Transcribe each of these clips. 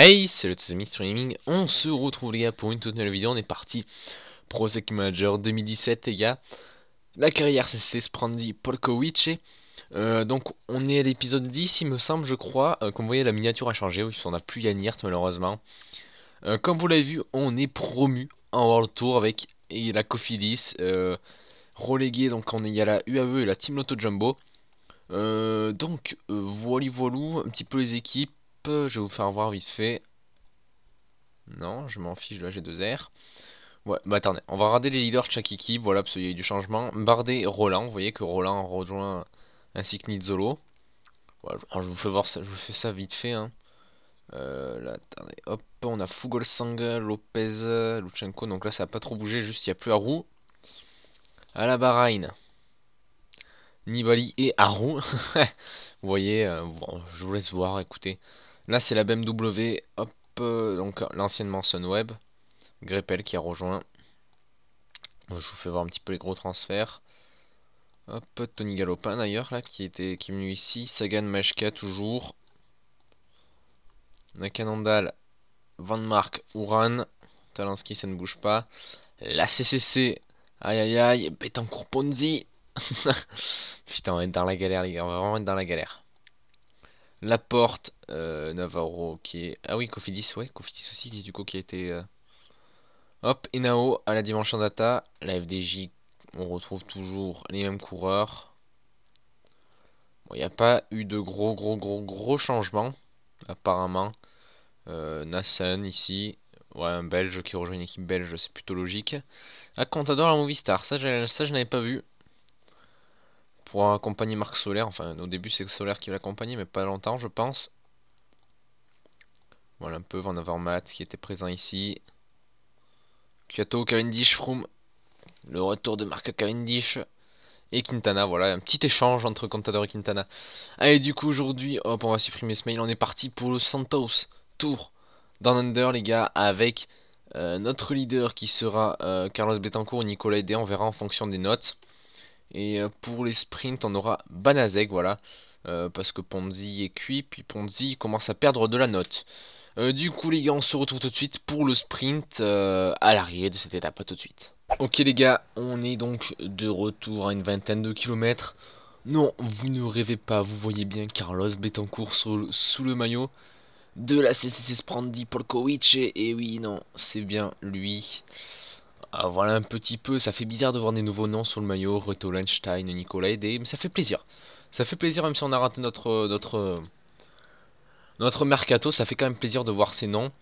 Hey, c'est le semi Streaming, on se retrouve les gars pour une toute nouvelle vidéo, on est parti Pro Manager 2017 les gars La carrière c'est Sprandi Polkowicz. Euh, donc on est à l'épisode 10 il me semble je crois, euh, comme vous voyez la miniature a changé, on n'a plus Yannirte malheureusement euh, Comme vous l'avez vu, on est promu en World Tour avec et la Cofidis Relégué, donc on est, il y a la UAE et la Team Lotto Jumbo donc voilà voilou, un petit peu les équipes je vais vous faire voir vite fait. Non, je m'en fiche là j'ai deux airs. r Ouais, bah attendez, on va regarder les leaders de chaque équipe, voilà, parce qu'il y a eu du changement. Bardet, Roland, vous voyez que Roland rejoint ainsi que Nidzolo. Voilà, oh, je vous fais voir ça, je vous fais ça vite fait. Hein. Euh, là, attendez, hop, on a Fugol Lopez, Luchenko, donc là ça n'a pas trop bougé, juste il n'y a plus Haru. À la Bahreïn, Nibali et Haru. vous voyez, euh, je vous laisse voir, écoutez. Là, c'est la BMW, hop, euh, donc donc euh, l'anciennement Sunweb. Greppel qui a rejoint. Euh, je vous fais voir un petit peu les gros transferts. Hop, Tony Galopin d'ailleurs, là, qui, était, qui est venu ici. Sagan Majka, toujours. Nakanandal, Van Mark, Uran. Talansky, ça ne bouge pas. La CCC, aïe aïe aïe, Betancourt Ponzi. Putain, on va être dans la galère, les gars, on va vraiment être dans la galère. La porte, euh, Navarro qui est... Ah oui, Cofidis, ouais, aussi, qui, du coup, qui a été... Euh, hop, Inao à la Dimension Data, la FDJ, on retrouve toujours les mêmes coureurs. Bon, il n'y a pas eu de gros, gros, gros, gros changements, apparemment. Euh, Nassen, ici, ouais, un Belge qui rejoint une équipe belge, c'est plutôt logique. À ah, Contador, la Movistar, ça, ça je n'avais pas vu pour accompagner Marc Solaire. Enfin, au début, c'est Solaire qui l'accompagnait, mais pas longtemps, je pense. Voilà un peu Van Matt qui était présent ici. Kyoto, Cavendish, Froom. Le retour de Marc Cavendish et Quintana. Voilà, un petit échange entre Contador et Quintana. Allez, du coup, aujourd'hui, on va supprimer ce mail. On est parti pour le Santos Tour dans Under, les gars, avec euh, notre leader qui sera euh, Carlos Betancourt, Nicolas Hédé. On verra en fonction des notes. Et euh, pour les sprints, on aura Banazeg, voilà. parce que Ponzi est cuit, puis Ponzi commence à perdre de la note. Euh, du coup les gars, on se retrouve tout de suite pour le sprint euh, à l'arrivée de cette étape, tout de suite. Ok les gars, on est donc de retour à une vingtaine de kilomètres. Non, vous ne rêvez pas, vous voyez bien Carlos Betancourt sous, le maillot de la CCC Sprandi Polkowicz Et, oui, non, c'est bien lui. Ah, voilà un petit peu, ça fait bizarre de voir des nouveaux noms sur le maillot, Reto Lenstein, Nicolas Edé, mais ça fait plaisir. Ça fait plaisir même si on a raté notre, notre, notre mercato, ça fait quand même plaisir de voir ces noms.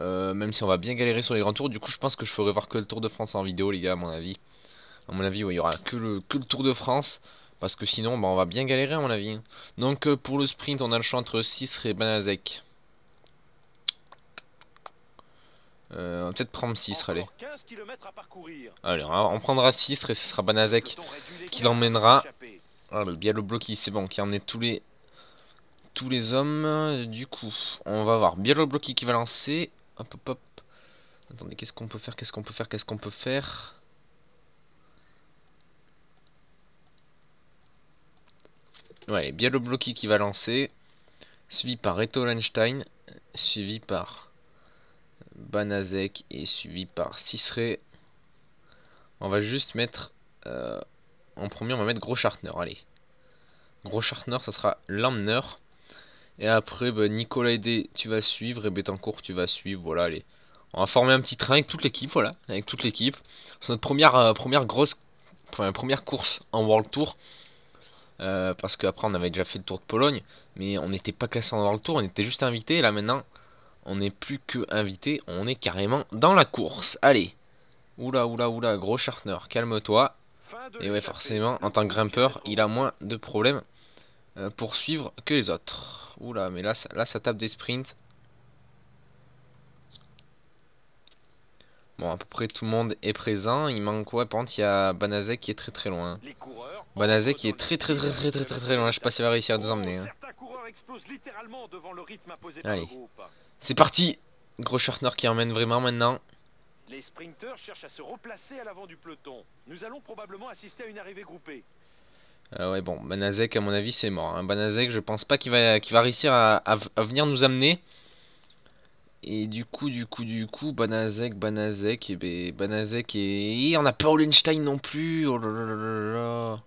Euh, même si on va bien galérer sur les grands tours. Du coup, je pense que je ferai voir que le Tour de France en vidéo, les gars, à mon avis. À mon avis, il y aura que le, Tour de France. Parce que sinon, bah, on va bien galérer, à mon avis. Donc, euh, pour le sprint, on a le choix entre Cisre et Banazek. Euh, on va peut-être prendre 6 allez. Allez, on, prendra 6 et ce sera Banazek qui l'emmènera. Ah, bien le bloqué, c'est bon, qui en est tous les tous les hommes. Du coup, on va voir. Bien qui va lancer. Hop, hop, hop. Attendez, qu'est-ce qu'on peut faire Qu'est-ce qu'on peut faire Qu'est-ce qu'on peut faire Ouais, bien qui va lancer. Suivi par Reto Einstein, Suivi par Banazek. Et suivi par cisré On va juste mettre... Euh, en premier, on va mettre Gros Allez. Gros Chartner, ça sera l'amner et après, ben, Nicolas Nicolas D tu vas suivre. Et Betancourt, tu vas suivre. Voilà, allez. On va former un petit train avec toute l'équipe. Voilà, avec toute l'équipe. C'est notre première, euh, première grosse première course en World Tour. Euh, parce qu'après, on avait déjà fait le Tour de Pologne. Mais on n'était pas classé en World Tour. On était juste invité. Et là, maintenant, on n'est plus que invité. On est carrément dans la course. Allez. Oula, oula, oula, gros Chartner, calme-toi. Et ouais, forcément, en tant que grimpeur, il a moins de problèmes euh, pour suivre que les autres. Oula, mais là, ça, là, ça tape des sprints. Bon, à peu près tout le monde est présent. Il manque quoi Par contre, il y a Banazek qui est très très loin. Banazek qui est très très très très très très très loin. Je sais pas s'il va réussir à nous emmener. Hein. Oh, Allez. C'est parti Gros qui emmène vraiment maintenant. Les sprinteurs cherchent à se replacer à l'avant du peloton. Nous allons probablement assister à une arrivée groupée. Euh, ouais, bon, Banazek, à mon avis, c'est mort. Hein. Banazek, je pense pas qu'il va, qu'il va réussir à, venir nous amener. Et du coup, du coup, du coup, Banazek, Banazek, et eh ben, Banazek, et... on a pas Olenstein non plus. Oh là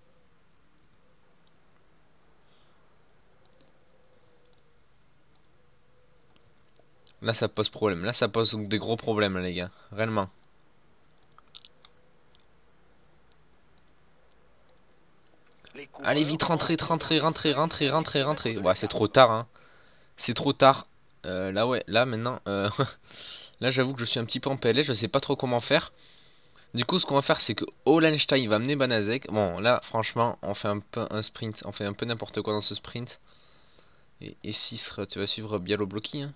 Là, ça pose problème. Là, ça pose des gros problèmes, les gars. Réellement. Allez, vite, rentrez, rentrez, rentrez, rentrez, rentrez, rentrez. Ouais, c'est trop tard, hein. C'est trop tard. Euh, là, ouais, là, maintenant. Euh, là, j'avoue que je suis un petit peu en PLS, je sais pas trop comment faire. Du coup, ce qu'on va faire, c'est que Hollenstein va amener Banazek. Bon, là, franchement, on fait un peu un sprint. On fait un peu n'importe quoi dans ce sprint. Et, et tu vas suivre Bialo bloqué Hein.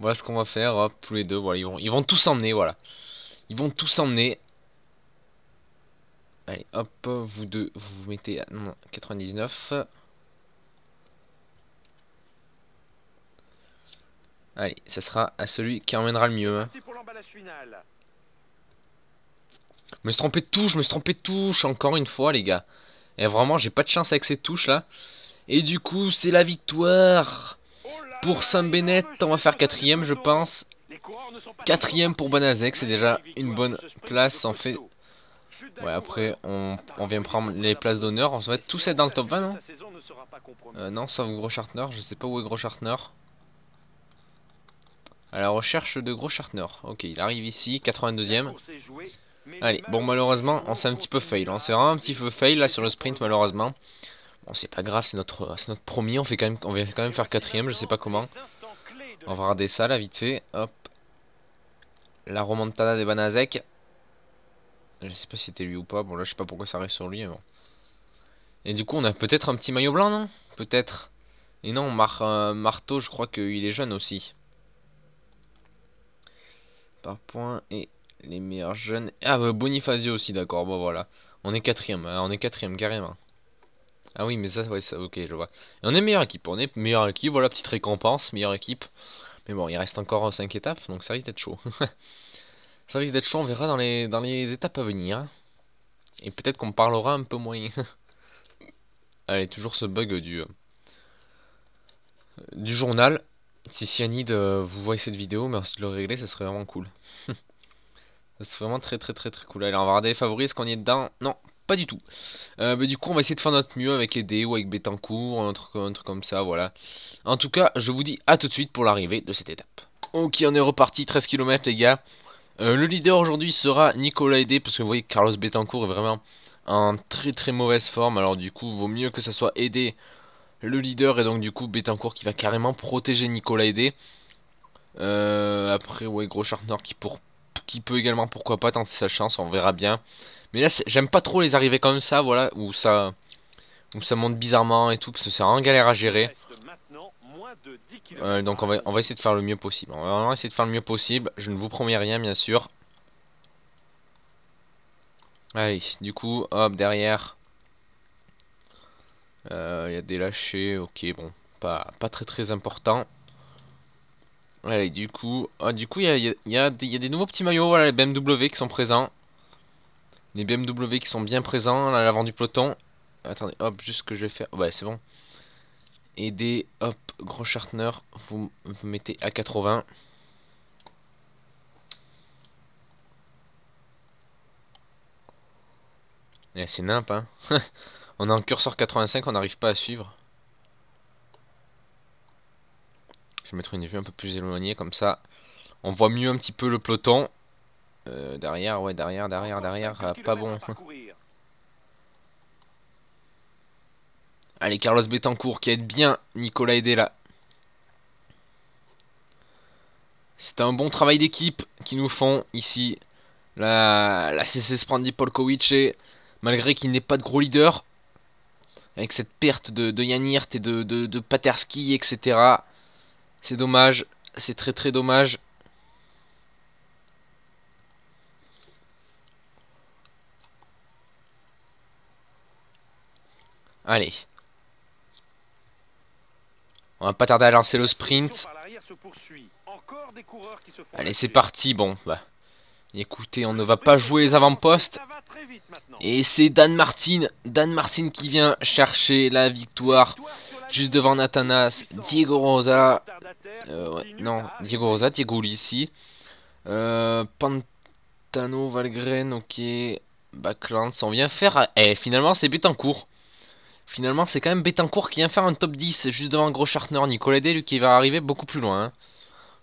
Voilà ce qu'on va faire, tous les deux. Voilà, ils vont, ils vont tous emmener, voilà. Ils vont tous emmener. Allez, hop, vous deux, vous vous mettez à ah, 99. Allez, ça sera à celui qui emmènera le mieux. Hein. Je me suis trompé de touche, je me suis trompé de touche, encore une fois, les gars. Et vraiment, j'ai pas de chance avec ces touches-là. Et du coup, c'est la victoire oh pour saint Bennett. On va faire quatrième, je pense. Quatrième pour Banazek, c'est déjà une bonne place. En fait, Ouais, après, on, vient prendre les places d'honneur. On va être tous être dans le top 20, non euh, Non, sauf Gros Chartner. Je sais pas où est Gros Chartner. À la recherche de Gros Chartner. Ok, il arrive ici, 82ème. Allez, bon, malheureusement, on s'est un petit peu fail. On s'est vraiment un petit peu fail, là, sur le sprint, malheureusement. Bon, c'est pas grave, c'est notre, notre premier. On, fait quand même, on vient quand même faire quatrième, je sais pas comment. On va regarder ça, là, vite fait. Hop. La remontada des Banazek. Je sais pas si c'était lui ou pas. Bon, là, je sais pas pourquoi ça reste sur lui. Et du coup, on a peut-être un petit maillot blanc, non Peut-être. Et non, euh, Marteau, je crois qu'il est jeune aussi. Par point et les meilleurs jeunes. Ah, bah, aussi, d'accord. Bon, voilà. On est quatrième. Hein. on est quatrième, carrément. Ah oui, mais ça, ouais, ça, ok, je vois. Et on est meilleure équipe. On est meilleure équipe. Voilà, petite récompense, meilleure équipe. Mais bon, il reste encore 5 étapes, donc ça risque d'être chaud. Ça risque d'être chaud, on verra dans les, dans les étapes à venir. Et peut-être qu'on parlera un peu moins. Allez, toujours ce bug du, du journal. Si Cyanide euh, vous voyez cette vidéo, merci de le régler, ça serait vraiment cool. ça serait vraiment très très très très cool. Allez, on va regarder les favoris, est-ce qu'on y est dedans Non, pas du tout. Euh, bah, du coup, on va essayer de faire notre mieux avec ED ou avec Betancourt, un truc, un truc comme ça, voilà. En tout cas, je vous dis à tout de suite pour l'arrivée de cette étape. Ok, on est reparti, 13 km les gars. Euh, le leader aujourd'hui sera Nicolas Aidé, parce que vous voyez Carlos Betancourt est vraiment en très très mauvaise forme. Alors du coup, vaut mieux que ça soit Aidé le leader, et donc du coup Betancourt qui va carrément protéger Nicolas Aidé. Euh, après, ouais, gros Chartner qui, pour, qui peut également, pourquoi pas, tenter sa chance, on verra bien. Mais là, j'aime pas trop les arrivées comme ça, voilà, où ça, où ça monte bizarrement et tout, parce que c'est en galère à gérer donc on va, on va essayer de faire le mieux possible. On va essayer de faire le mieux possible. Je ne vous promets rien, bien sûr. Allez, du coup, hop, derrière. Euh, il y a des lâchés ok, bon, pas, pas très très important. Allez, du coup, ah, du coup, il y a, des nouveaux petits maillots, voilà, les BMW qui sont présents. Les BMW qui sont bien présents, à l'avant du peloton. Attendez, hop, juste que je vais faire, ouais, c'est bon et hop gros Chartner, vous, vous mettez à 80. Eh, c'est nimp, hein. on a un curseur 85, on n'arrive pas à suivre. Je vais mettre une vue un peu plus éloignée, comme ça. On voit mieux un petit peu le peloton. Euh, derrière, ouais, derrière, derrière, derrière. Ah, pas bon. Allez, Carlos Betancourt qui aide bien Nicolas Edela. C'est un bon travail d'équipe qui nous font ici. La, la CC Sprandi et malgré qu'il n'ait pas de gros leader, avec cette perte de, de Yanirt et de, de, de Paterski, etc. C'est dommage, c'est très très dommage. Allez, on va pas tarder à lancer le sprint. Allez, c'est parti. Bon, bah. Écoutez, on ne va pas jouer les avant-postes. Et c'est Dan Martin. Dan Martin qui vient chercher la victoire. Juste devant Nathanas. Diego Rosa. Euh, non, Diego Rosa, Diego Lissi. Euh, Pantano, Valgren, ok. Backlands, on vient faire... Eh, finalement, c'est but en cours. Finalement, c'est quand même Betancourt qui vient faire un top 10 juste devant Groschartner, Nicolas D, lui qui va arriver beaucoup plus loin. Hein.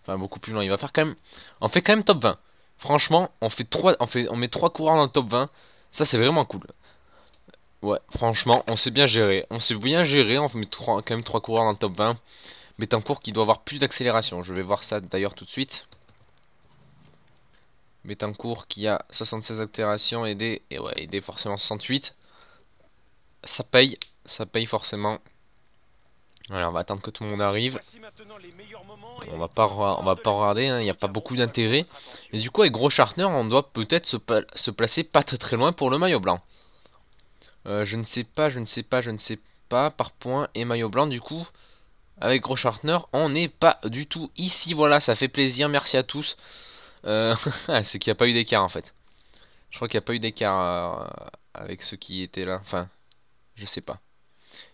Enfin, beaucoup plus loin. Il va faire quand même. On fait quand même top 20. Franchement, on, fait 3... on, fait... on met 3 coureurs dans le top 20. Ça, c'est vraiment cool. Ouais, franchement, on s'est bien géré. On s'est bien géré. On met quand même 3 coureurs dans le top 20. Betancourt qui doit avoir plus d'accélération. Je vais voir ça d'ailleurs tout de suite. Betancourt qui a 76 accélérations et des, et ouais, forcément 68. Ça paye ça paye forcément. Alors on va attendre que tout le monde arrive. On va pas, on va pas regarder, hein, il n'y a pas beaucoup d'intérêt. Mais du coup, avec Gros on doit peut-être se, placer pas très très loin pour le maillot blanc. Euh, je ne sais pas, je ne sais pas, je ne sais pas, par point et maillot blanc, du coup, avec Gros on n'est pas du tout ici, voilà, ça fait plaisir, merci à tous. Euh, ah, c'est qu'il n'y a pas eu d'écart, en fait. Je crois qu'il n'y a pas eu d'écart euh, avec ceux qui étaient là, enfin, je sais pas.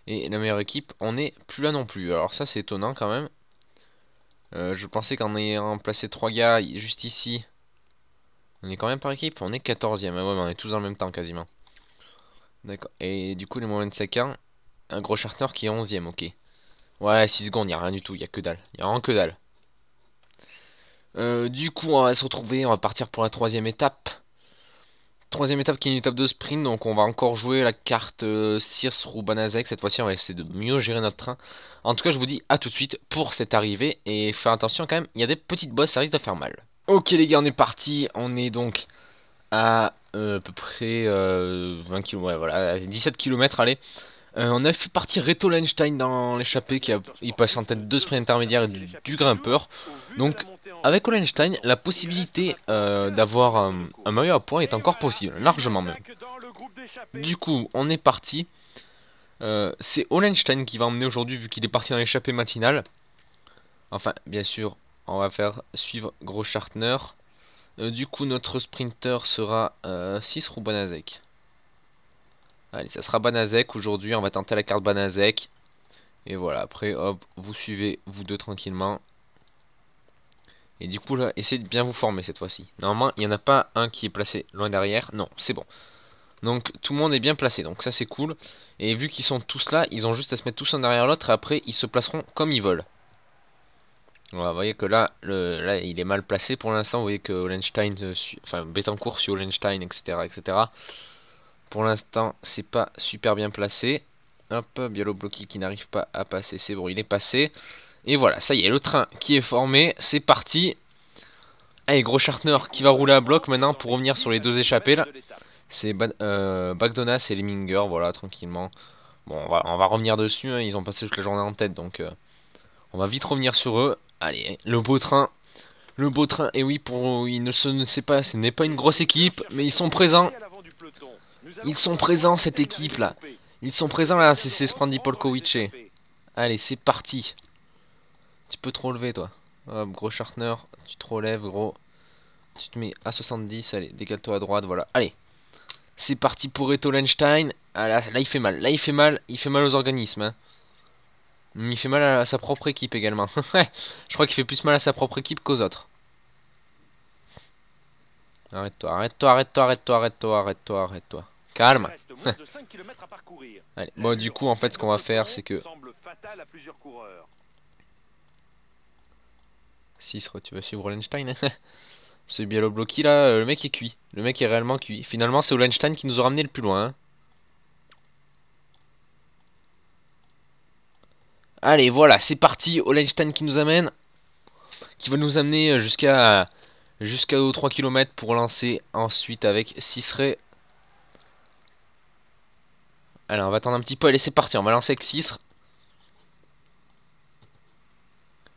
Et la meilleure équipe, on n'est plus là non plus. Alors ça, c'est étonnant quand même. Euh, je pensais qu'en ayant placé trois gars juste ici, on est quand même par équipe. On est 14 ème ah ouais, on est tous en même temps quasiment. D'accord. Et du coup, les moins 25 ans, un gros charter qui est 11ème, ok. Ouais, 6 secondes, il a rien du tout, il a que dalle. Il a rien que dalle. Euh, du coup, on va se retrouver, on va partir pour la troisième étape. Troisième étape qui est une étape de sprint, donc on va encore jouer la carte Sirs euh, ou Azek Cette fois-ci, on va essayer de mieux gérer notre train. En tout cas, je vous dis à tout de suite pour cette arrivée. Et faire attention quand même, il y a des petites bosses, ça risque de faire mal. Ok les gars, on est parti. On est donc à euh, à peu près 20 euh, km, voilà, 17 km, allez. Euh, on a fait partir Reto Leinstein dans l'échappée qui a, il passe en tête deux sprints intermédiaires du, du grimpeur. Donc avec Olenstein, la possibilité euh, d'avoir euh, un meilleur point est encore possible, largement même. Du coup, on est parti. c'est Olenstein qui va emmener aujourd'hui vu qu'il est parti dans l'échappée matinale. Enfin, bien sûr, on va faire suivre Groschartner. du coup, notre sprinter sera 6 Roubanazek. Allez, ça sera Banazek aujourd'hui. On va tenter la carte Banazek. Et voilà, après, hop, vous suivez, vous deux, tranquillement. Et du coup, là, essayez de bien vous former cette fois-ci. Normalement, il n'y en a pas un qui est placé loin derrière. Non, c'est bon. Donc, tout le monde est bien placé. Donc, ça, c'est cool. Et vu qu'ils sont tous là, ils ont juste à se mettre tous en derrière l'autre. Et après, ils se placeront comme ils veulent. Voilà, vous voyez que là, là, il est mal placé pour l'instant. Vous voyez que Olenstein, euh, enfin, sur Olenstein, etc., etc. Pour l'instant, c'est pas super bien placé. Hop, bien bloqué qui n'arrive pas à passer. C'est bon, il est passé. Et voilà, ça y est, le train qui est formé, c'est parti. Allez, gros Chartner qui va rouler à bloc maintenant pour revenir sur les deux échappés là. C'est euh, Bagdonas et Leminger, voilà, tranquillement. Bon, on va, revenir dessus, hein, ils ont passé toute la journée en tête, donc euh, on va vite revenir sur eux. Allez, le beau train, le beau train, et oui, pour il ne se ne sait pas, ce n'est pas une grosse équipe, mais ils sont présents. Ils sont présents, cette équipe-là. Ils sont présents, là, c'est Sprandi Polkowicz. Allez, c'est parti. Tu peux trop lever toi. Hop, ah, gros Chartner, tu te relèves, gros. Tu te mets à 70, allez, décale-toi à droite, voilà. Allez, c'est parti pour Eto Lenstein. Ah, là, là, il fait mal, là, il fait mal, il fait mal aux organismes. Hein. Mm, il fait mal à sa propre équipe également. Je crois qu'il fait plus mal à sa propre équipe qu'aux autres. toi arrête-toi, arrête-toi, arrête-toi, arrête-toi, arrête-toi, arrête-toi. Calme. Allez, bon, du coup, en fait, ce qu'on va faire, c'est que... 6, tu vas suivre Olenstein hein. C'est bien bloqué là, euh, le mec est cuit. Le mec est réellement cuit. Finalement, c'est Olenstein qui nous a ramené le plus loin. Hein. Allez, voilà, c'est parti. Olenstein qui nous amène. Qui va nous amener euh, jusqu'à jusqu'à 3 km pour lancer ensuite avec Cicere Allez, on va attendre un petit peu. Allez, c'est parti. On va lancer avec 6.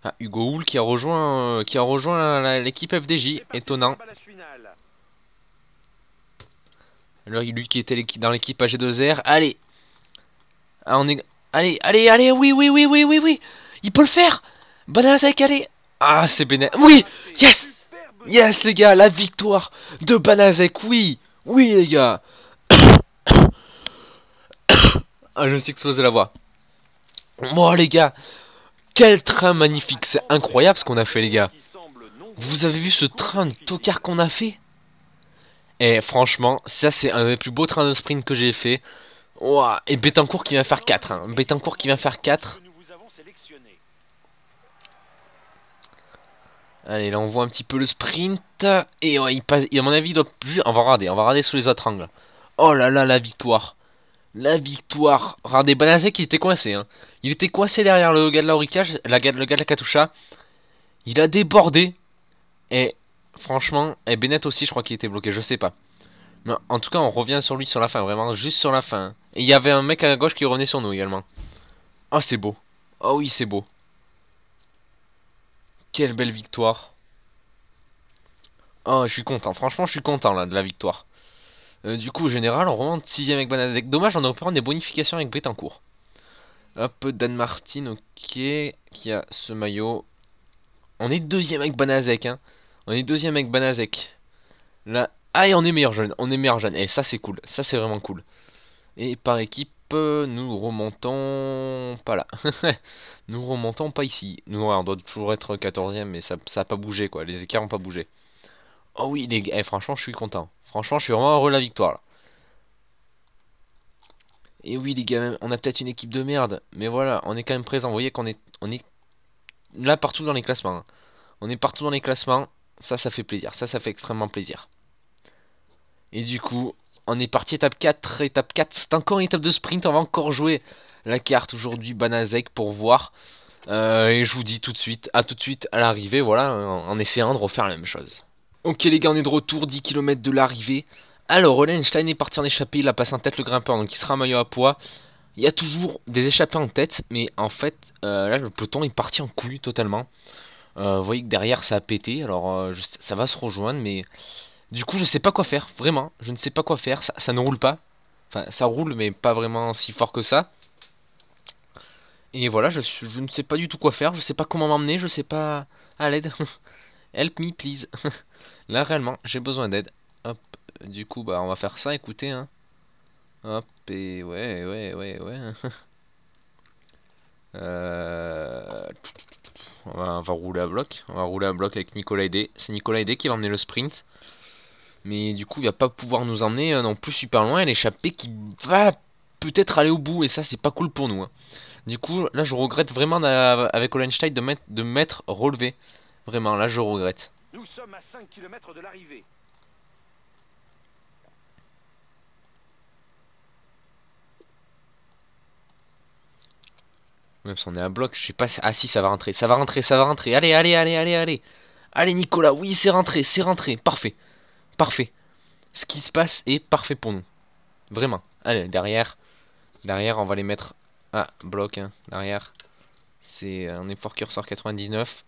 Ah, Hugo Hul qui a rejoint, euh, qui a rejoint l'équipe FDJ. Étonnant. Alors, lui qui était dans l'équipe AG2R. Allez. Ah, on est... Allez, allez, allez. Oui, oui, oui, oui, oui, oui. Il peut le faire. Banasek, allez. Ah, c'est Benet. Oui. Yes. Yes, les gars. La victoire de Banazek. Oui. Oui, les gars. ah, je me suis explosé la voix. Bon, les gars, quel train magnifique. C'est incroyable ce qu'on a fait, les gars. Vous avez vu ce train de tocard qu'on a fait Et eh, franchement, ça, c'est un des plus beaux trains de sprint que j'ai fait. et Betancourt qui vient faire 4. Hein. qui vient faire 4. Allez, là on voit un petit peu le sprint. Et il passe, à mon avis, doit plus. On va regarder, on va regarder sous les autres angles. Oh là là, la victoire. La victoire. regardez Banazek il était coincé. Hein. Il était coincé derrière le gars de la Orica, le gars de la Katusha. Il a débordé. Et franchement, et Bennett aussi, je crois qu'il était bloqué, je sais pas. Mais en tout cas, on revient sur lui sur la fin, vraiment, juste sur la fin. Hein. Et il y avait un mec à gauche qui revenait sur nous également. Oh, c'est beau. Oh oui, c'est beau. Quelle belle victoire. Oh, je suis content. Franchement, je suis content là de la victoire. Euh, du coup, au général, on remonte 6 avec Banazek. Dommage, on a opéré des bonifications avec Un Hop, Dan Martin, ok, qui a ce maillot. On est deuxième avec Banazek, hein. On est deuxième avec Banazek. Là, ah, et on est meilleur jeune, on est meilleur jeune. Et eh, ça, c'est cool, ça, c'est vraiment cool. Et par équipe, euh, nous remontons pas là. nous remontons pas ici. Nous, on doit toujours être 14ème, mais ça n'a pas bougé, quoi. Les écarts n'ont pas bougé. Oh oui, les... Eh, franchement, je suis content. Franchement, je suis vraiment heureux de la victoire. Et oui, les gars, on a peut-être une équipe de merde. Mais voilà, on est quand même présent. Vous voyez qu'on est, on est là partout dans les classements. Hein. On est partout dans les classements. Ça, ça fait plaisir. Ça, ça fait extrêmement plaisir. Et du coup, on est parti étape 4. Étape 4, c'est encore une étape de sprint. On va encore jouer la carte aujourd'hui, Banazek, pour voir. Euh, et je vous dis tout de suite, à tout de suite à l'arrivée, voilà, en essayant de refaire la même chose. Ok les gars, on est de retour, 10 km de l'arrivée. Alors, Einstein est parti en échappée, il a passé en tête le grimpeur, donc il sera maillot à poids. Il y a toujours des échappées en tête, mais en fait, euh, là, le peloton est parti en couille totalement. Euh, vous voyez que derrière, ça a pété, alors euh, ça va se rejoindre, mais... Du coup, je sais pas quoi faire, vraiment, je ne sais pas quoi faire, ça, ne roule pas. Enfin, ça roule, mais pas vraiment si fort que ça. Et voilà, je, ne sais pas du tout quoi faire, je ne sais pas comment m'emmener, je sais pas... À l'aide, help me please Là, réellement, j'ai besoin d'aide. Hop, du coup, bah, on va faire ça, écoutez, hein. Hop, et ouais, ouais, ouais, ouais. Euh, on, va, rouler à bloc. On va rouler à bloc avec Nicolas Aidé. C'est Nicolas Aidé qui va emmener le sprint. Mais du coup, il va pas pouvoir nous emmener euh, non plus super loin. Et l'échappée qui va peut-être aller au bout. Et ça, c'est pas cool pour nous. Hein. Du coup, là, je regrette vraiment avec Hollenstein de mettre, de mettre relevé. Vraiment, là, je regrette. Nous sommes à 5 km de l'arrivée. Même si on est à bloc, je sais pas. Ah si, ça va rentrer, ça va rentrer, ça va rentrer. Allez, allez, allez, allez, allez. Allez, Nicolas, oui, c'est rentré, c'est rentré. Parfait, parfait. Ce qui se passe est parfait pour nous. Vraiment. Allez, derrière. Derrière, on va les mettre à bloc. Hein. Derrière. C'est un effort curseur 99.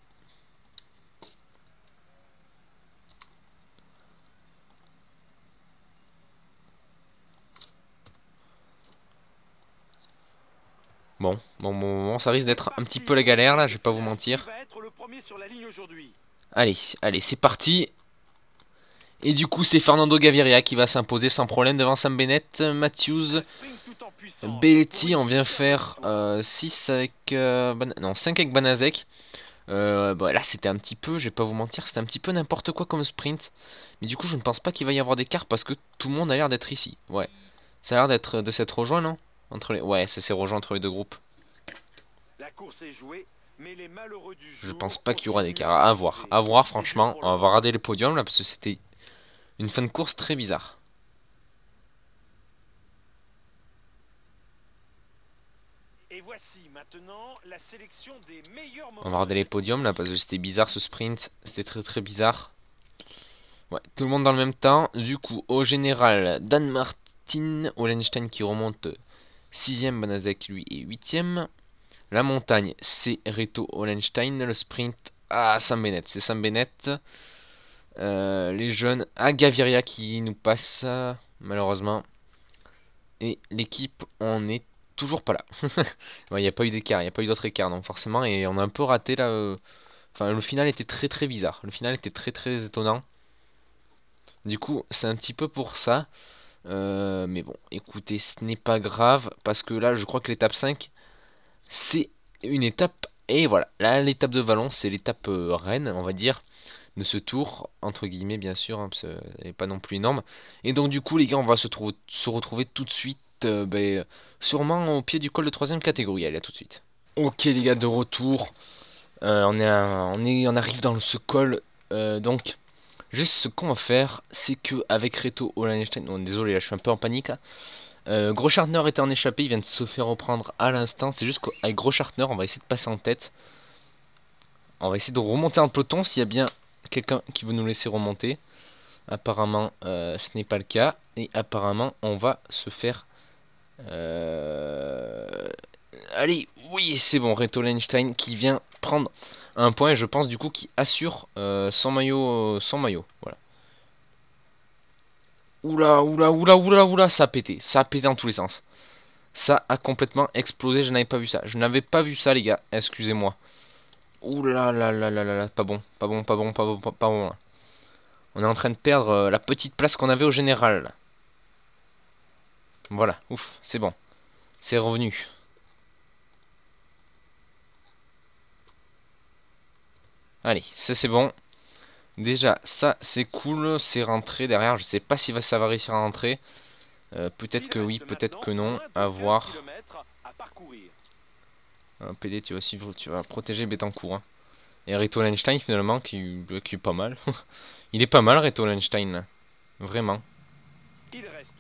Bon, bon, bon, ça risque d'être un petit peu la galère là, je vais pas vous mentir. Allez, allez, c'est parti. Et du coup, c'est Fernando Gaviria qui va s'imposer sans problème devant Sam Bennett, Matthews, Belletti. On vient faire euh, avec, euh, non, 5 avec Banazek. Euh, bah, là, c'était un petit peu, je vais pas vous mentir, c'était un petit peu n'importe quoi comme sprint. Mais du coup, je ne pense pas qu'il va y avoir des d'écart parce que tout le monde a l'air d'être ici. Ouais, ça a l'air d'être de s'être rejoint, non Ouais, ça s'est rejoint entre les deux groupes. Je pense pas qu'il y aura des des À voir. À voir, franchement. On va regarder le podium là, parce que c'était une fin de course très bizarre. maintenant On va regarder les podiums là parce que c'était bizarre ce sprint. C'était très très bizarre. Ouais, tout le monde dans le même temps. Du coup, au général, Dan Martin, Ollenstein qui remonte Sixième Banazek lui est huitième. La montagne, c'est Reto Hollenstein. Le sprint, à ah, Saint-Bennet C'est saint Bennett. Euh, les jeunes, à ah, Gaviria qui nous passe, malheureusement. Et l'équipe on est toujours pas là. Il n'y a pas eu d'écart, il n'y a pas eu d'autre écart, donc forcément. Et on a un peu raté là. Euh, enfin, le final était très très bizarre. Le final était très très étonnant. Du coup, c'est un petit peu pour ça. Euh, mais bon, écoutez, ce n'est pas grave, parce que là, je crois que l'étape 5, c'est une étape... Et voilà, là, l'étape de Vallon, c'est l'étape euh, reine, on va dire, de ce tour, entre guillemets, bien sûr, hein, parce qu'elle n'est pas non plus énorme. Et donc, du coup, les gars, on va se, retrouver tout de suite, euh, ben, sûrement au pied du col de troisième catégorie. Allez, à tout de suite. Ok, les gars, de retour. on, est on, est, on arrive dans ce col, donc... Juste ce qu'on va faire, c'est que avec Reto O'Leinstein... désolé là je suis un peu en panique Gros hein. Euh, était en échappée, il vient de se faire reprendre à l'instant. C'est juste qu'avec Groschartner, on va essayer de passer en tête. On va essayer de remonter en peloton s'il y a bien quelqu'un qui veut nous laisser remonter. Apparemment, euh, ce n'est pas le cas. Et apparemment, on va se faire... Euh, allez, oui, c'est bon, Reto O'Leinstein qui vient prendre un point et je pense du coup qui assure euh, sans maillot. Euh, sans maillot. Voilà. Oula, oula, oula, oula, oula, ça a pété. Ça a pété dans tous les sens. Ça a complètement explosé, je n'avais pas vu ça. Je n'avais pas vu ça, les gars, excusez-moi. Oula, là, là, pas bon, pas bon, pas bon, pas bon, pas, bon. On est en train de perdre euh, la petite place qu'on avait au général. Voilà, ouf, c'est bon. C'est revenu. Allez, ça c'est bon. Déjà, ça c'est cool, c'est rentré derrière. Je sais pas si va ça va réussir à rentrer. Euh, peut-être que oui, peut-être que non. À voir. Un PD, tu vas, suivre, tu vas protéger Betancourt. Hein. Et Reto Einstein finalement, euh, qui, est pas mal. Il est pas mal, Reto Vraiment. Il reste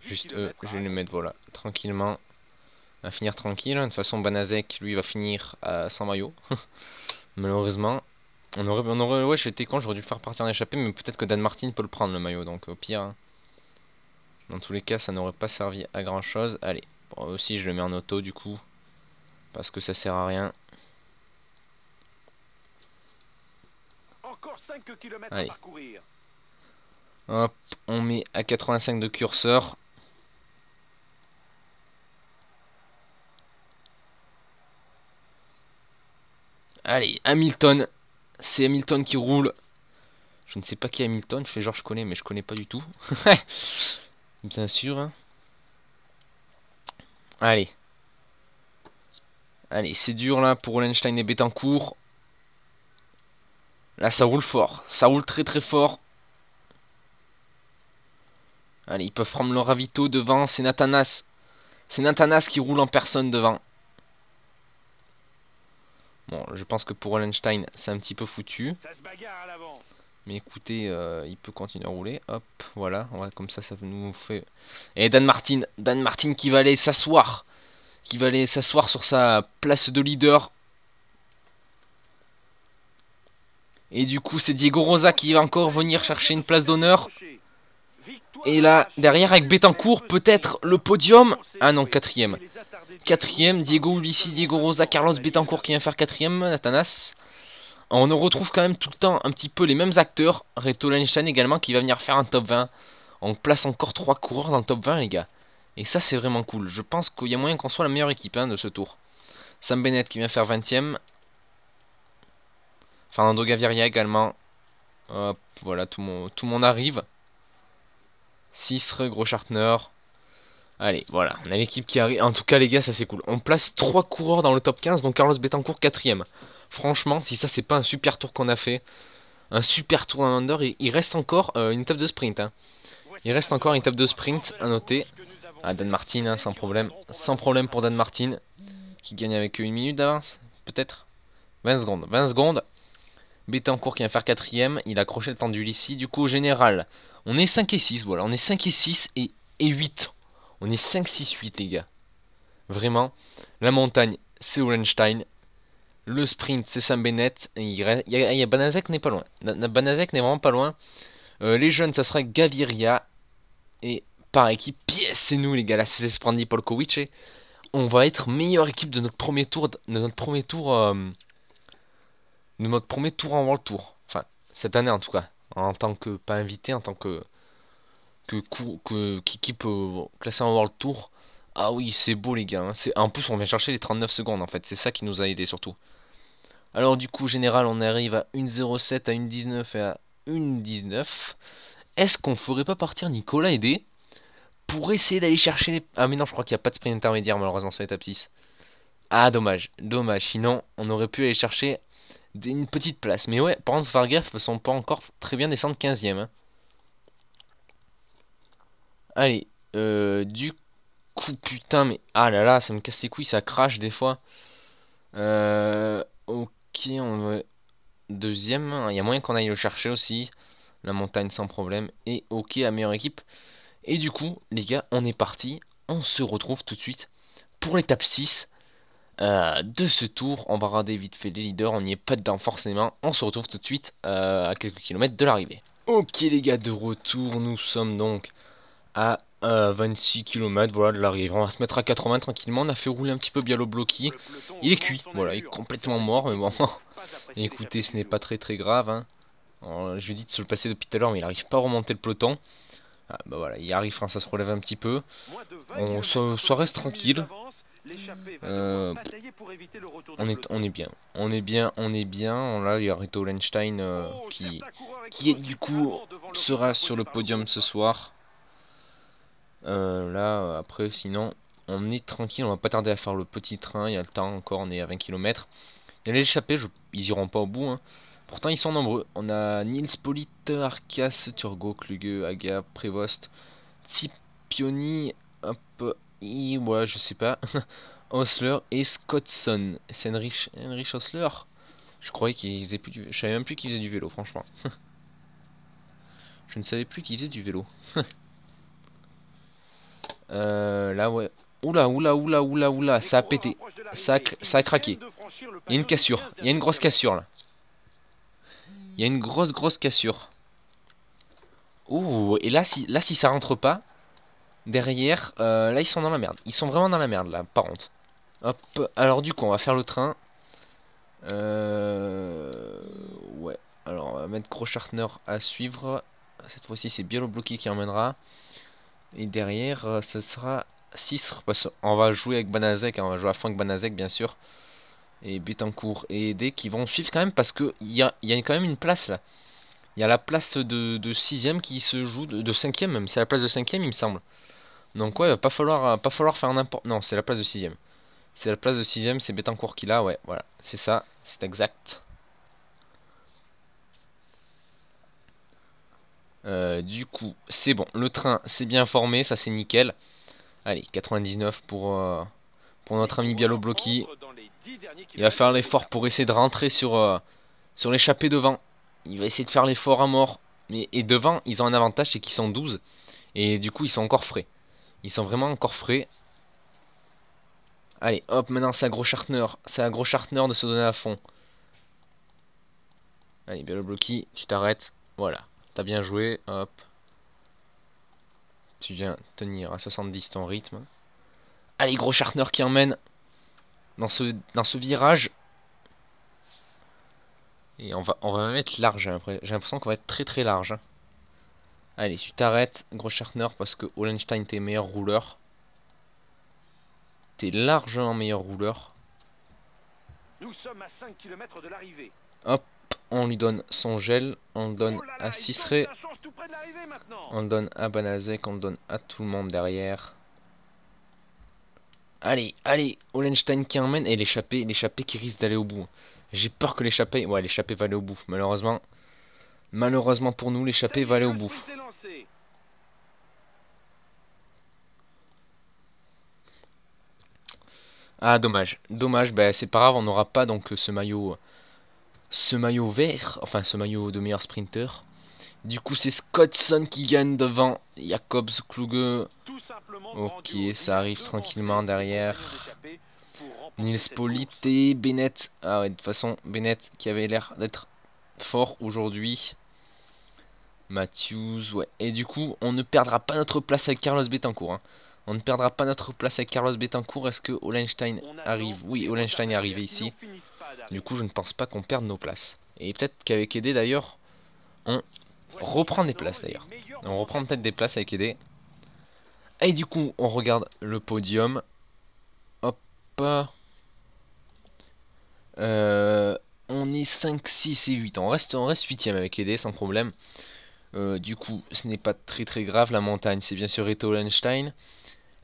Juste, euh, je vais le mettre, voilà, tranquillement. À finir tranquille. De toute façon, Banazek, lui, va finir sans maillot. Malheureusement, on aurait, on aurait, j'étais con, j'aurais dû faire partir en échappée, mais peut-être que Dan Martin peut le prendre le maillot, donc au pire. Hein. Dans tous les cas, ça n'aurait pas servi à grand chose. Allez, bon, aussi je le mets en auto du coup, parce que ça sert à rien. Encore 5 km Allez. À parcourir. Hop, on met à 85 de curseur. Allez, Hamilton. C'est Hamilton qui roule. Je ne sais pas qui est Hamilton. Je fais genre je connais, mais je connais pas du tout. Bien sûr. Hein. Allez. Allez, c'est dur là pour Olenstein et Betancourt. Là, ça roule fort. Ça roule très très fort. Allez, ils peuvent prendre leur ravito devant. C'est Nathanas. C'est Nathanas qui roule en personne devant. Bon, je pense que pour Allenstein c'est un petit peu foutu. mais écoutez, euh, il peut continuer à rouler. Hop, voilà. comme ça, ça nous fait... Et Dan Martin, Dan Martin qui va aller s'asseoir. Qui va aller s'asseoir sur sa place de leader. Et du coup, c'est Diego Rosa qui va encore venir chercher une place d'honneur. Et là, derrière avec Betancourt, peut-être le podium. Ah non, quatrième. Quatrième, Diego Ulissi, Diego Rosa, Carlos Betancourt qui vient faire quatrième, Nathanas On retrouve quand même tout le temps un petit peu les mêmes acteurs. Reto Lenstein également qui va venir faire un top 20. On place encore trois coureurs dans le top 20 les gars. Et ça c'est vraiment cool. Je pense qu'il y a moyen qu'on soit la meilleure équipe hein, de ce tour. Sam Bennett qui vient faire 20 Fernando Gaviria également. Hop, voilà, tout mon, tout arrive. 6, gros Chartner. Allez, voilà, on a l'équipe qui arrive. En tout cas, les gars, ça c'est cool. On place 3 coureurs dans le top 15, donc Carlos Betancourt 4 Franchement, si ça c'est pas un super tour qu'on a fait, un super tour en under, il, reste encore euh, une étape de sprint. Hein. Il reste encore une étape de sprint à noter. Ah, Dan Martin, hein, sans problème. Sans problème pour Dan Martin, qui gagne avec une minute d'avance, peut-être 20 secondes, 20 secondes cours qui vient faire quatrième, il a accroché le temps du Du coup, au général, on est 5 et 6, voilà. On est 5 et 6 et, et 8. On est 5, 6, 8, les gars. Vraiment, la montagne, c'est Orenstein. Le sprint, c'est saint Bennett. Et il, y a, y a Banazek n'est pas loin. Banazek n'est vraiment pas loin. Euh, les jeunes, ça sera Gaviria. Et par équipe, pièce, c'est nous, les gars. Là, c'est Sprandi Polkovic. On va être meilleure équipe de notre premier tour. De notre premier tour euh, nous notre premier tour en World Tour. Enfin, cette année en tout cas. En tant que, pas invité, en tant que que qu'équipe euh, classée en World Tour. Ah oui, c'est beau les gars. un hein. En plus, on vient chercher les 39 secondes en fait. C'est ça qui nous a aidé surtout. Alors du coup, général, on arrive à 1,07, à 1,19 et à 1,19. Est-ce qu'on ferait pas partir Nicolas aider... pour essayer d'aller chercher les... Ah mais non, je crois qu'il n'y a pas de sprint intermédiaire malheureusement sur l'étape 6. Ah dommage, dommage. Sinon, on aurait pu aller chercher une petite place. Mais ouais, par contre, faut gaffe, ne sont pas encore très bien descendre 15ème. Hein. Allez, euh, du coup, putain, mais... Ah là là, ça me casse les couilles, ça crache des fois. Euh, ok, on va... Deuxième, hein, il y a moyen qu'on aille le chercher aussi. La montagne sans problème. Et ok, la meilleure équipe. Et du coup, les gars, on est parti. On se retrouve tout de suite pour l'étape 6 euh, de ce tour. On va regarder vite fait les leaders, on n'y est pas dedans forcément. On se retrouve tout de suite euh, à quelques kilomètres de l'arrivée. Ok les gars, de retour, nous sommes donc à 26 euh, km voilà, de l'arrivée. On va se mettre à 80 tranquillement. On a fait rouler un petit peu Bialo bloqué. Il est cuit, voilà, il est complètement mort, mais bon. écoutez, ce n'est pas très très grave. Hein. je lui dis de se le passer depuis tout à l'heure, mais il n'arrive pas à remonter le peloton. Ah, bah voilà, il arrive, hein, ça se relève un petit peu. On, soit reste tranquille on, est, on est bien, on est bien, on est bien. Là, il y a Rito Lenstein euh, oh, qui, est du coup sera sur le podium ce soir. Euh, là, après, sinon, on est tranquille. On va pas tarder à faire le petit train. Il y a le temps encore, on est à 20 km. Il y a échappés ils iront pas au bout. Hein. Pourtant, ils sont nombreux. On a Nils Polite, Arcas, Turgot, Kluge, Aga, Prévost, un peu et ouais, je sais pas. Osler et Scottson. C'est un Osler Je croyais qu'il faisait plus du Je savais même plus qu'il faisait du vélo, franchement. je ne savais plus qu'il faisait du vélo. Euh, là, ouais. Oula, oula, oula, oula, oula, ça a pété. Ça a, ça a craqué. Il y a une cassure. Il y a une grosse cassure, là. Il y a une grosse, grosse cassure. Ouh, et là si, là, si ça rentre pas, Derrière, euh, là ils sont dans la merde. Ils sont vraiment dans la merde là, par contre. Hop, alors du coup on va faire le train. Euh, ouais, alors on va mettre Groschartner à suivre. Cette fois-ci c'est bien qui emmènera. Et derrière, euh, ce sera 6 parce qu'on va jouer avec Banazek, hein. on va jouer à Frank Banazek bien sûr. Et Betancourt et Des qui vont suivre quand même parce qu'il y a, y a quand même une place là. Il y a la place de 6ème qui se joue, de 5ème même, c'est la place de 5ème il me semble. Donc ouais, il va pas falloir, euh, pas falloir faire n'importe... Non, c'est la place de 6 C'est la place de 6 c'est Betancourt qui l'a, ouais, voilà. C'est ça, c'est exact. Euh, du coup, c'est bon. Le train, c'est bien formé, ça c'est nickel. Allez, 99 pour, euh, pour notre ami bloqué Il va faire l'effort pour essayer de rentrer sur, sur l'échappée devant. Il va essayer de faire l'effort à mort. Mais, et devant, ils ont un avantage, c'est qu'ils sont 12. Et du coup, ils sont encore frais. Ils sont vraiment encore frais. Allez, hop, maintenant c'est un gros Chartner. C'est un gros Chartner de se donner à fond. Allez, bien le bloqué, tu t'arrêtes. Voilà, t'as bien joué, hop. Tu viens tenir à 70 ton rythme. Allez, gros Chartner qui emmène dans ce, dans ce virage. Et on va, on va mettre large, j'ai l'impression qu'on va être très très large. Hein. Allez, tu t'arrêtes, Groschartner, parce que Hollenstein, t'es meilleur rouleur. T'es largement meilleur rouleur. Nous sommes à 5 km de l'arrivée. Hop, on lui donne son gel, on le donne oh à Cisré. on le donne à Banazek, on le donne à tout le monde derrière. Allez, allez, Hollenstein qui emmène, et l'échappée, l'échappée qui risque d'aller au bout. J'ai peur que l'échappée, ouais l'échappée va aller au bout, malheureusement. Malheureusement pour nous, l'échappée va aller au bout. Ah, dommage. Dommage, ben, c'est pas grave, on n'aura pas donc ce maillot ce maillot vert, enfin ce maillot de meilleur sprinter. Du coup, c'est Scottson qui gagne devant Jacobs Kluge. Ok, ça arrive tranquillement derrière. Nils et Bennett. Ah de toute façon, Bennett qui avait l'air d'être fort aujourd'hui. Matthews, ouais. Et du coup, on ne perdra pas notre place avec Carlos Betancourt. Hein. On ne perdra pas notre place avec Carlos Betancourt. Est-ce que Olenstein arrive Oui, Olenstein est arrivé ici. Du coup, je ne pense pas qu'on perde nos places. Et peut-être qu'avec Edé, d'ailleurs, on reprend des places, d'ailleurs. On reprend peut-être des places avec Edé. Et du coup, on regarde le podium. Hop. Euh, on est 5, 6 et 8. On reste, on reste 8ème avec Edé, sans problème. Euh, du coup, ce n'est pas très très grave. La montagne, c'est bien sûr Reto einstein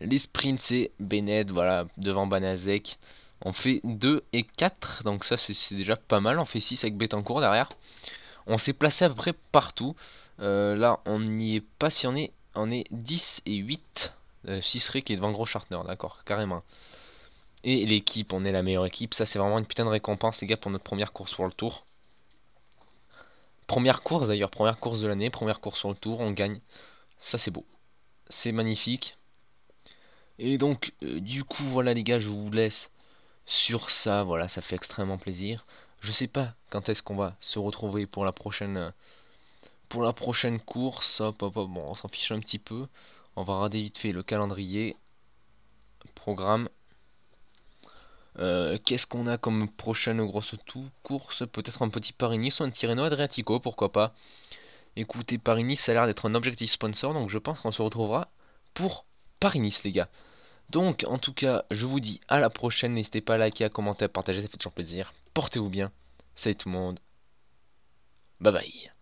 Les sprints, c'est Bennett, voilà, devant Banazek. On fait 2 et 4, donc ça c'est déjà pas mal. On fait 6 avec Betancourt derrière. On s'est placé à peu près partout. Euh, là, on n'y est pas si on est. On est 10 et 8. 6 Rick qui est devant Gros d'accord, carrément. Et l'équipe, on est la meilleure équipe. Ça, c'est vraiment une putain de récompense, les gars, pour notre première course World Tour. Première course d'ailleurs, première course de l'année, première course sur le tour, on gagne. Ça c'est beau. C'est magnifique. Et donc euh, du coup voilà les gars, je vous laisse sur ça. Voilà, ça fait extrêmement plaisir. Je sais pas quand est-ce qu'on va se retrouver pour la prochaine pour la prochaine course. Hop, hop, hop. Bon, on s'en fiche un petit peu. On va regarder vite fait le calendrier. Programme. Euh, qu'est-ce qu'on a comme prochaine grosse tout course Peut-être un petit Paris-Nice ou un Tirreno Adriatico, pourquoi pas Écoutez, Paris-Nice, ça a l'air d'être un objectif sponsor, donc je pense qu'on se retrouvera pour Paris-Nice, les gars. Donc, en tout cas, je vous dis à la prochaine. N'hésitez pas à liker, à commenter, à partager, ça fait toujours plaisir. Portez-vous bien. Salut tout le monde. Bye bye.